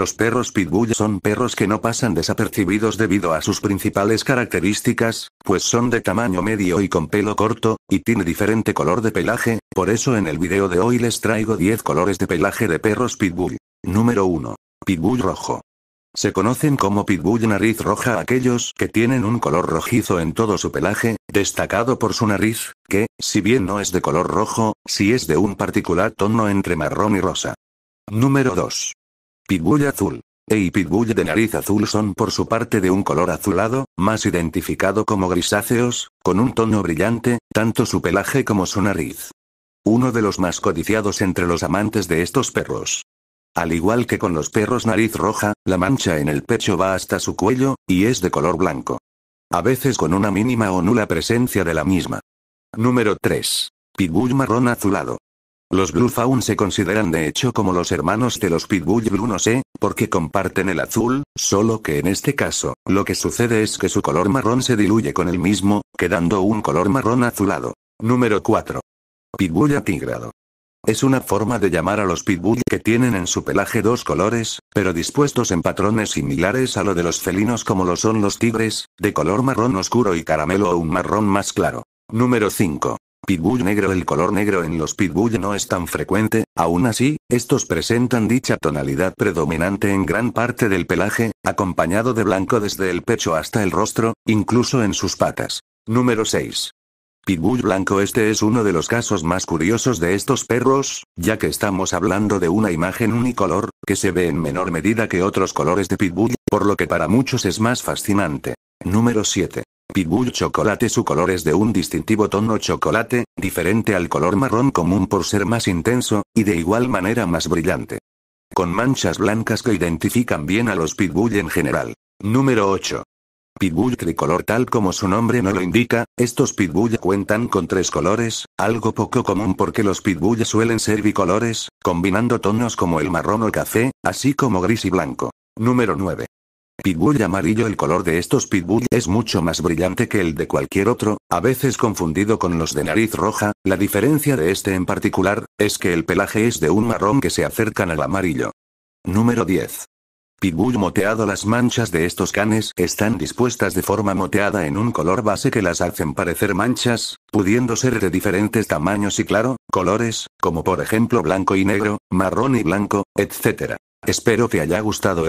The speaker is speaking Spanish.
Los perros pitbull son perros que no pasan desapercibidos debido a sus principales características, pues son de tamaño medio y con pelo corto, y tiene diferente color de pelaje, por eso en el video de hoy les traigo 10 colores de pelaje de perros pitbull. Número 1. Pitbull rojo. Se conocen como pitbull nariz roja aquellos que tienen un color rojizo en todo su pelaje, destacado por su nariz, que, si bien no es de color rojo, sí es de un particular tono entre marrón y rosa. Número 2. Pitbull azul. E y Pitbull de nariz azul son por su parte de un color azulado, más identificado como grisáceos, con un tono brillante, tanto su pelaje como su nariz. Uno de los más codiciados entre los amantes de estos perros. Al igual que con los perros nariz roja, la mancha en el pecho va hasta su cuello, y es de color blanco. A veces con una mínima o nula presencia de la misma. Número 3. Pitbull marrón azulado. Los Blue aún se consideran de hecho como los hermanos de los Pitbull Blue no sé, porque comparten el azul, solo que en este caso, lo que sucede es que su color marrón se diluye con el mismo, quedando un color marrón azulado. Número 4. Pitbull atigrado. Es una forma de llamar a los pitbull que tienen en su pelaje dos colores, pero dispuestos en patrones similares a lo de los felinos como lo son los tigres, de color marrón oscuro y caramelo o un marrón más claro. Número 5 pitbull negro. El color negro en los pitbull no es tan frecuente, aún así, estos presentan dicha tonalidad predominante en gran parte del pelaje, acompañado de blanco desde el pecho hasta el rostro, incluso en sus patas. Número 6. Pitbull blanco Este es uno de los casos más curiosos de estos perros, ya que estamos hablando de una imagen unicolor, que se ve en menor medida que otros colores de Pitbull, por lo que para muchos es más fascinante. Número 7. Pitbull Chocolate Su color es de un distintivo tono chocolate, diferente al color marrón común por ser más intenso, y de igual manera más brillante. Con manchas blancas que identifican bien a los Pitbull en general. Número 8. Pitbull tricolor tal como su nombre no lo indica, estos pitbull cuentan con tres colores, algo poco común porque los pitbull suelen ser bicolores, combinando tonos como el marrón o café, así como gris y blanco. Número 9. Pitbull amarillo El color de estos pitbull es mucho más brillante que el de cualquier otro, a veces confundido con los de nariz roja, la diferencia de este en particular, es que el pelaje es de un marrón que se acercan al amarillo. Número 10. Pitbull moteado Las manchas de estos canes están dispuestas de forma moteada en un color base que las hacen parecer manchas, pudiendo ser de diferentes tamaños y claro, colores, como por ejemplo blanco y negro, marrón y blanco, etcétera Espero que haya gustado